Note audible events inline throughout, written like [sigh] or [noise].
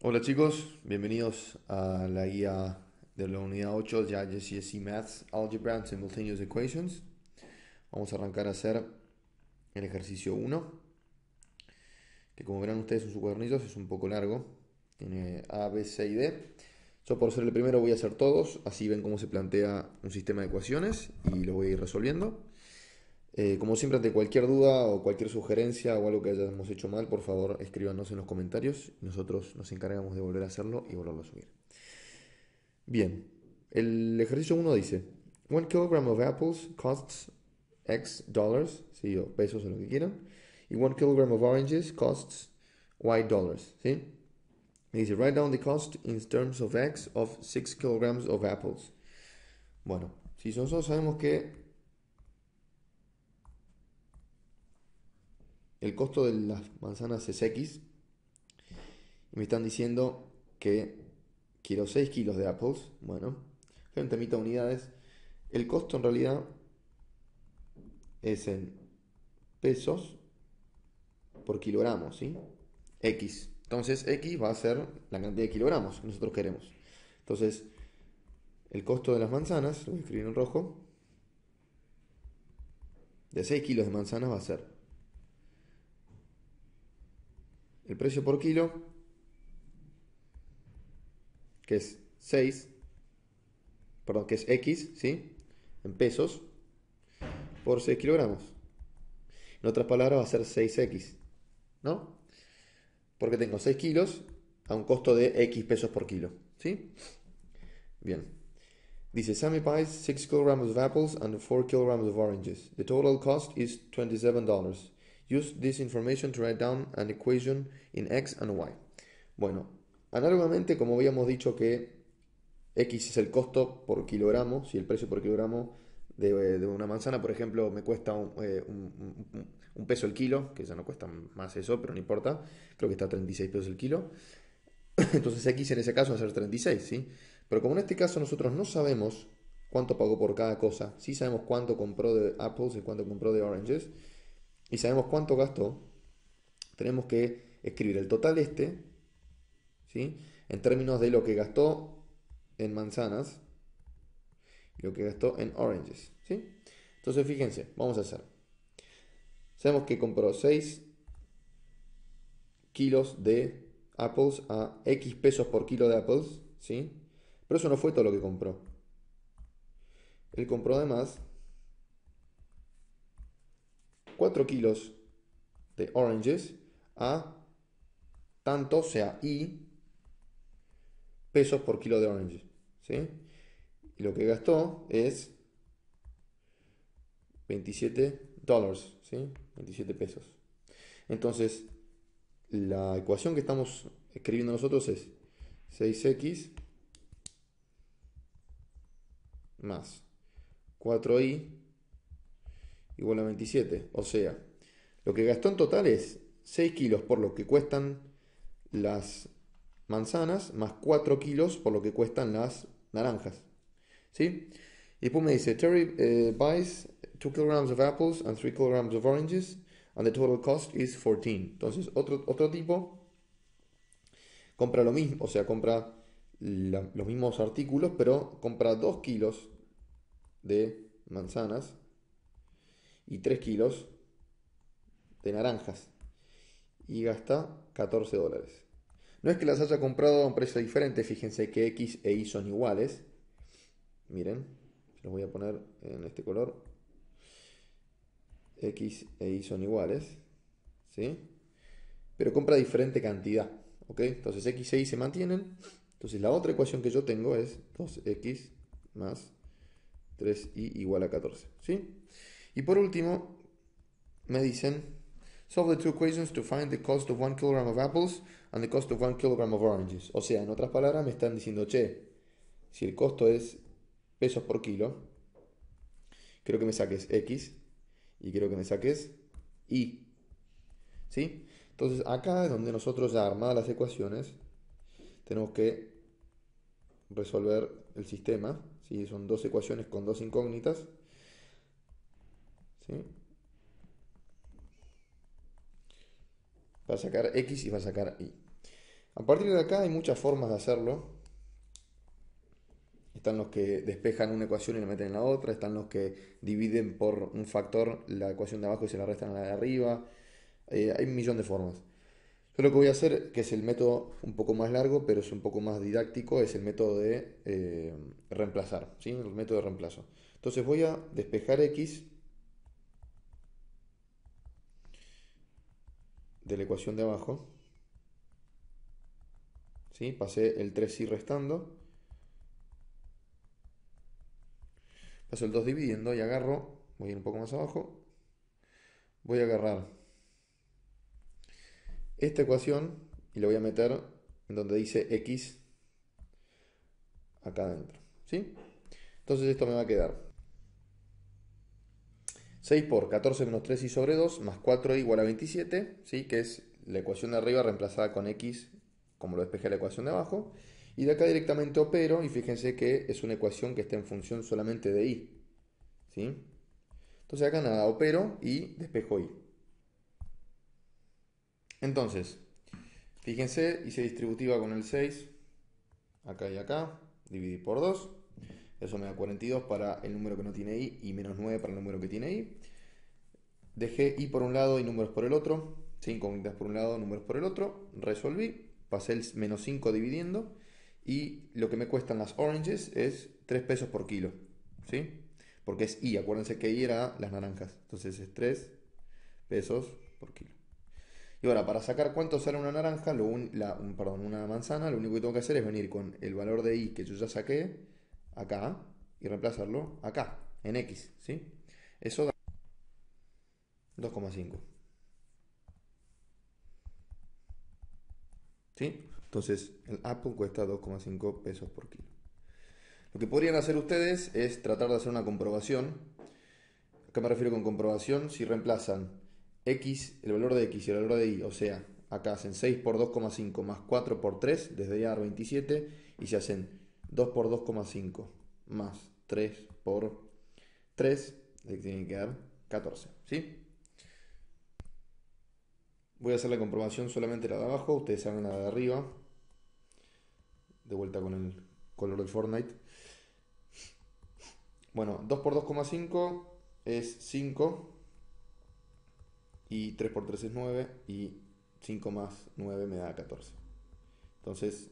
Hola chicos, bienvenidos a la guía de la unidad 8 de IGCSE Maths Algebra and Simultaneous Equations. Vamos a arrancar a hacer el ejercicio 1, que como verán ustedes en sus cuadernillos es un poco largo, tiene A, B, C y D. Yo por ser el primero voy a hacer todos, así ven cómo se plantea un sistema de ecuaciones y lo voy a ir resolviendo. Eh, como siempre, ante cualquier duda o cualquier sugerencia o algo que hayamos hecho mal, por favor escríbanos en los comentarios. Nosotros nos encargamos de volver a hacerlo y volverlo a subir. Bien, el ejercicio 1 dice: 1 kilogram of apples costs X dollars, sí, pesos o lo que quieran, y 1 kilogram of oranges costs Y dollars, ¿sí? dice: Write down the cost in terms of X of 6 kilograms of apples. Bueno, si nosotros sabemos que el costo de las manzanas es X. me están diciendo que quiero 6 kilos de apples. Bueno, gente, mitad unidades. El costo en realidad es en pesos por kilogramos, ¿sí? X. Entonces X va a ser la cantidad de kilogramos que nosotros queremos. Entonces, el costo de las manzanas, lo voy a escribir en rojo, de 6 kilos de manzanas va a ser el precio por kilo, que es 6, perdón, que es X, ¿sí? En pesos, por 6 kilogramos. En otras palabras, va a ser 6X, ¿no? Porque tengo 6 kilos a un costo de X pesos por kilo, ¿sí? Bien. Dice, Sammy buys 6 kilograms of apples and 4 kilograms of oranges. The total cost is $27. Use this information to write down an equation in x and y. Bueno, análogamente, como habíamos dicho que x es el costo por kilogramo, si el precio por kilogramo de, una manzana, por ejemplo, me cuesta eh, un, peso el kilo, que ya no cuesta más eso, pero no importa, creo que está a 36 pesos el kilo. [coughs] Entonces x en ese caso va a ser 36, ¿sí? Pero como en este caso nosotros no sabemos cuánto pagó por cada cosa, sí sabemos cuánto compró de apples y cuánto compró de oranges, y sabemos cuánto gastó, tenemos que escribir el total este, ¿sí? En términos de lo que gastó en manzanas y lo que gastó en oranges, ¿sí? Entonces fíjense, vamos a hacer. Sabemos que compró 6 kilos de apples a X pesos por kilo de apples, ¿sí? Pero eso no fue todo lo que compró. Él compró además 4 kilos de oranges a tanto, o sea, y pesos por kilo de oranges. ¿sí? Y lo que gastó es 27 dólares, ¿sí? 27 pesos. Entonces, la ecuación que estamos escribiendo nosotros es 6x más 4i igual a 27. O sea, lo que gastó en total es 6 kilos por lo que cuestan las manzanas, más 4 kilos por lo que cuestan las naranjas. ¿Sí? Y después me dice, Terry eh, buys 2 kilograms of apples and 3 kilograms of oranges, and the total cost is 14. Entonces, otro, otro tipo compra lo mismo, o sea, compra los mismos artículos, pero compra 2 kilos de manzanas y 3 kilos de naranjas y gasta 14 dólares. No es que las haya comprado a un precio diferente, fíjense que X e Y son iguales. Miren, los voy a poner en este color. X e Y son iguales, ¿sí? Pero compra diferente cantidad, ¿ok? Entonces X e Y se mantienen. Entonces la otra ecuación que yo tengo es 2X más 3Y igual a 14, ¿sí? Y por último, me dicen, solve the two equations to find the cost of one kilogram of apples and the cost of one kilogram of oranges. O sea, en otras palabras, me están diciendo, che, si el costo es pesos por kilo, creo que me saques X y creo que me saques Y. ¿Sí? Entonces, acá es donde nosotros ya armadas las ecuaciones, tenemos que resolver el sistema. Si Son dos ecuaciones con dos incógnitas. Va a sacar X y va a sacar Y. A partir de acá hay muchas formas de hacerlo. Están los que despejan una ecuación y la meten en la otra. Están los que dividen por un factor la ecuación de abajo y se la restan a la de arriba. Eh, hay un millón de formas. Yo lo que voy a hacer, que es el método un poco más largo, pero es un poco más didáctico, es el método de eh, reemplazar. ¿sí? El método de reemplazo. Entonces voy a despejar X de la ecuación de abajo. ¿Sí? Pasé el 3 y restando. Paso el 2 dividiendo y agarro, voy a ir un poco más abajo, voy a agarrar esta ecuación y la voy a meter en donde dice x acá adentro. ¿sí? Entonces esto me va a quedar 6 por 14 menos 3 y sobre 2 más 4 igual a 27, ¿sí? que es la ecuación de arriba reemplazada con x, como lo despejé la ecuación de abajo. Y de acá directamente opero y fíjense que es una ecuación que está en función solamente de y. ¿sí? Entonces acá nada, opero y despejo y. Entonces, fíjense, hice distributiva con el 6, acá y acá, dividí por 2. Eso me da 42 para el número que no tiene i y menos 9 para el número que tiene i. Dejé i por un lado y números por el otro. 5 incógnitas por un lado, números por el otro. Resolví. Pasé el menos 5 dividiendo. Y lo que me cuestan las oranges es 3 pesos por kilo. ¿Sí? Porque es i. Acuérdense que i era las naranjas. Entonces es 3 pesos por kilo. Y ahora, para sacar cuánto sale una naranja, perdón, una manzana, lo único que tengo que hacer es venir con el valor de i que yo ya saqué acá y reemplazarlo acá, en X, ¿sí? Eso da 2,5. ¿Sí? Entonces, el Apple cuesta 2,5 pesos por kilo. Lo que podrían hacer ustedes es tratar de hacer una comprobación. ¿A qué me refiero con comprobación? Si reemplazan X, el valor de X y el valor de Y, o sea, acá hacen 6 por 2,5 más 4 por 3, desde ya dar 27, y se hacen 2 por 2,5 más 3 por 3, le tiene que dar 14, ¿sí? Voy a hacer la comprobación solamente la de abajo, ustedes saben la de arriba. De vuelta con el color del Fortnite. Bueno, 2 por 2,5 es 5. Y 3 por 3 es 9. Y 5 más 9 me da 14. Entonces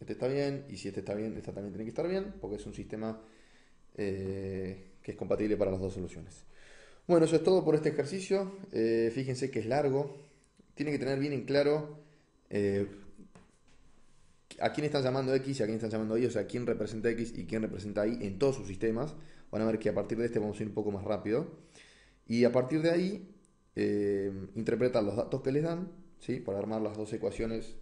este está bien, y si este está bien, esta también tiene que estar bien, porque es un sistema eh, que es compatible para las dos soluciones. Bueno, eso es todo por este ejercicio. Eh, fíjense que es largo. tiene que tener bien en claro eh, a quién están llamando X y a quién están llamando Y, o sea, quién representa X y quién representa Y en todos sus sistemas. Van a ver que a partir de este vamos a ir un poco más rápido. Y a partir de ahí, interpretar los datos que les dan, ¿sí? para armar las dos ecuaciones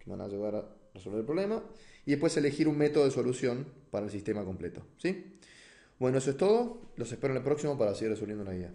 que van a llevar a resolver el problema y después elegir un método de solución para el sistema completo. ¿sí? Bueno, eso es todo. Los espero en el próximo para seguir resolviendo una guía.